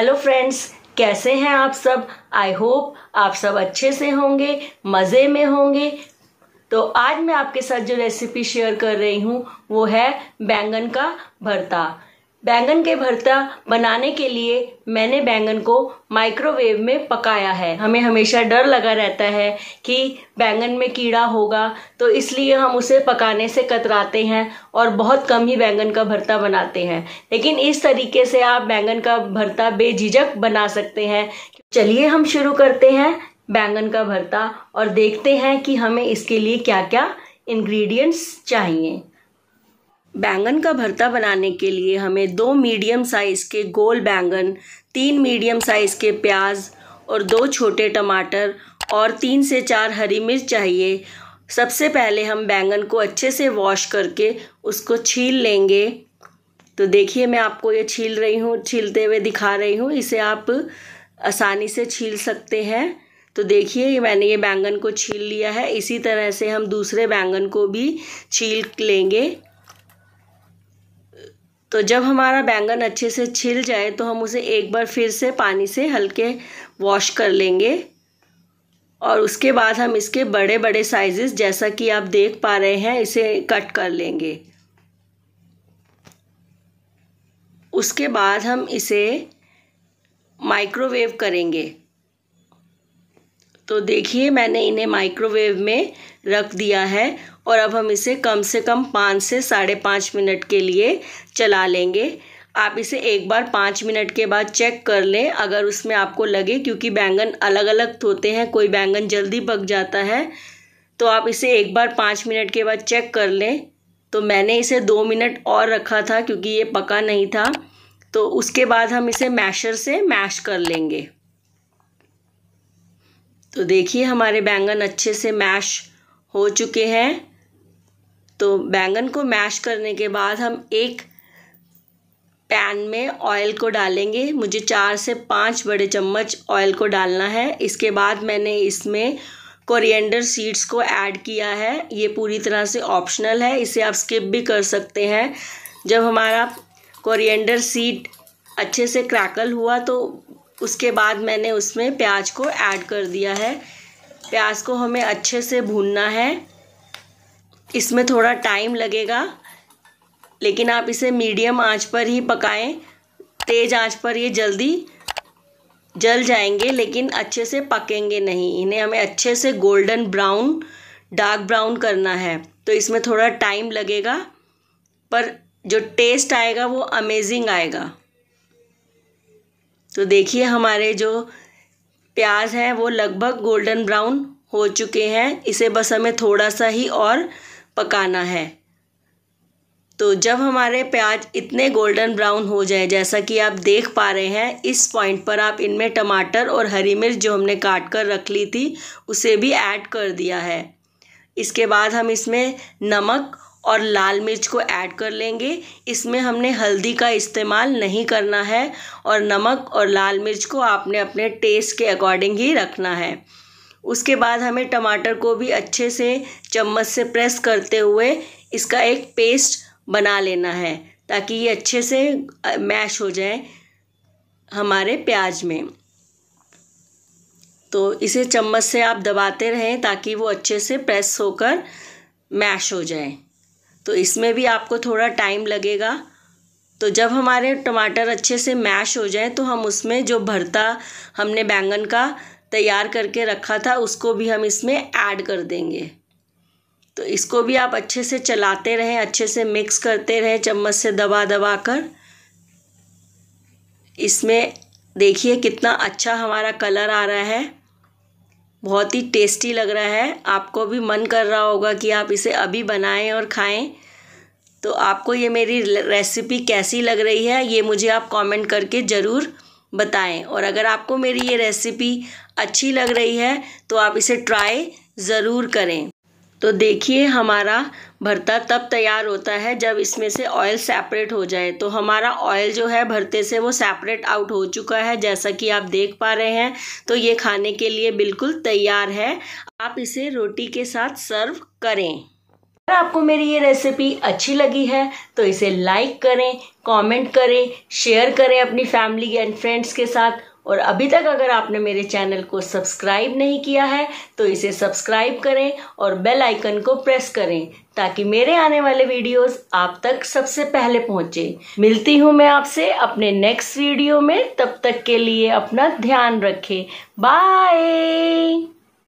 hello friends कैसे हैं आप सब आई होप आप सब अच्छे से होंगे मज़े में होंगे तो आज मैं आपके साथ जो रेसिपी शेयर कर रही हूँ वो है बैंगन का भरता बैंगन के भरता बनाने के लिए मैंने बैंगन को माइक्रोवेव में पकाया है हमें हमेशा डर लगा रहता है कि बैंगन में कीड़ा होगा तो इसलिए हम उसे पकाने से कतराते हैं और बहुत कम ही बैंगन का भरता बनाते हैं लेकिन इस तरीके से आप बैंगन का भरता बेझिझक बना सकते हैं चलिए हम शुरू करते हैं बैंगन का भरता और देखते हैं कि हमें इसके लिए क्या क्या इंग्रेडिएंट्स चाहिए बैंगन का भरता बनाने के लिए हमें दो मीडियम साइज़ के गोल बैंगन तीन मीडियम साइज़ के प्याज और दो छोटे टमाटर और तीन से चार हरी मिर्च चाहिए सबसे पहले हम बैंगन को अच्छे से वॉश करके उसको छील लेंगे तो देखिए मैं आपको ये छील रही हूँ छीलते हुए दिखा रही हूँ इसे आप आसानी से छील सकते हैं तो देखिए मैंने ये बैंगन को छील लिया है इसी तरह से हम दूसरे बैंगन को भी छील लेंगे तो जब हमारा बैंगन अच्छे से छिल जाए तो हम उसे एक बार फिर से पानी से हल्के वॉश कर लेंगे और उसके बाद हम इसके बड़े बड़े साइजेस जैसा कि आप देख पा रहे हैं इसे कट कर लेंगे उसके बाद हम इसे माइक्रोवेव करेंगे तो देखिए मैंने इन्हें माइक्रोवेव में रख दिया है और अब हम इसे कम से कम पाँच से साढ़े पाँच मिनट के लिए चला लेंगे आप इसे एक बार पाँच मिनट के बाद चेक कर लें अगर उसमें आपको लगे क्योंकि बैंगन अलग अलग होते हैं कोई बैंगन जल्दी पक जाता है तो आप इसे एक बार पाँच मिनट के बाद चेक कर लें तो मैंने इसे दो मिनट और रखा था क्योंकि ये पका नहीं था तो उसके बाद हम इसे मैशर से मैश कर लेंगे तो देखिए हमारे बैंगन अच्छे से मैश हो चुके हैं तो बैंगन को मैश करने के बाद हम एक पैन में ऑयल को डालेंगे मुझे चार से पाँच बड़े चम्मच ऑयल को डालना है इसके बाद मैंने इसमें कोरिएंडर सीड्स को ऐड किया है ये पूरी तरह से ऑप्शनल है इसे आप स्किप भी कर सकते हैं जब हमारा कोरिएंडर सीड अच्छे से क्रैकल हुआ तो उसके बाद मैंने उसमें प्याज को ऐड कर दिया है प्याज को हमें अच्छे से भूनना है इसमें थोड़ा टाइम लगेगा लेकिन आप इसे मीडियम आंच पर ही पकाएं तेज़ आंच पर ये जल्दी जल जाएंगे लेकिन अच्छे से पकेंगे नहीं इन्हें हमें अच्छे से गोल्डन ब्राउन डार्क ब्राउन करना है तो इसमें थोड़ा टाइम लगेगा पर जो टेस्ट आएगा वो अमेजिंग आएगा तो देखिए हमारे जो प्याज हैं वो लगभग गोल्डन ब्राउन हो चुके हैं इसे बस हमें थोड़ा सा ही और पकाना है तो जब हमारे प्याज इतने गोल्डन ब्राउन हो जाए जैसा कि आप देख पा रहे हैं इस पॉइंट पर आप इनमें टमाटर और हरी मिर्च जो हमने काट कर रख ली थी उसे भी ऐड कर दिया है इसके बाद हम इसमें नमक और लाल मिर्च को ऐड कर लेंगे इसमें हमने हल्दी का इस्तेमाल नहीं करना है और नमक और लाल मिर्च को आपने अपने टेस्ट के अकॉर्डिंग ही रखना है उसके बाद हमें टमाटर को भी अच्छे से चम्मच से प्रेस करते हुए इसका एक पेस्ट बना लेना है ताकि ये अच्छे से मैश हो जाए हमारे प्याज में तो इसे चम्मच से आप दबाते रहें ताकि वो अच्छे से प्रेस होकर मैश हो जाए तो इसमें भी आपको थोड़ा टाइम लगेगा तो जब हमारे टमाटर अच्छे से मैश हो जाए तो हम उसमें जो भरता हमने बैंगन का तैयार करके रखा था उसको भी हम इसमें ऐड कर देंगे तो इसको भी आप अच्छे से चलाते रहें अच्छे से मिक्स करते रहें चम्मच से दबा दबा कर इसमें देखिए कितना अच्छा हमारा कलर आ रहा है बहुत ही टेस्टी लग रहा है आपको भी मन कर रहा होगा कि आप इसे अभी बनाएं और खाएं तो आपको ये मेरी रेसिपी कैसी लग रही है ये मुझे आप कमेंट करके ज़रूर बताएं और अगर आपको मेरी ये रेसिपी अच्छी लग रही है तो आप इसे ट्राई ज़रूर करें तो देखिए हमारा भरता तब तैयार होता है जब इसमें से ऑयल सेपरेट हो जाए तो हमारा ऑयल जो है भरते से वो सेपरेट आउट हो चुका है जैसा कि आप देख पा रहे हैं तो ये खाने के लिए बिल्कुल तैयार है आप इसे रोटी के साथ सर्व करें अगर आपको मेरी ये रेसिपी अच्छी लगी है तो इसे लाइक करें कमेंट करें शेयर करें अपनी फैमिली एंड फ्रेंड्स के साथ और अभी तक अगर आपने मेरे चैनल को सब्सक्राइब नहीं किया है तो इसे सब्सक्राइब करें और बेल आइकन को प्रेस करें ताकि मेरे आने वाले वीडियोस आप तक सबसे पहले पहुंचे मिलती हूँ मैं आपसे अपने नेक्स्ट वीडियो में तब तक के लिए अपना ध्यान रखें बाय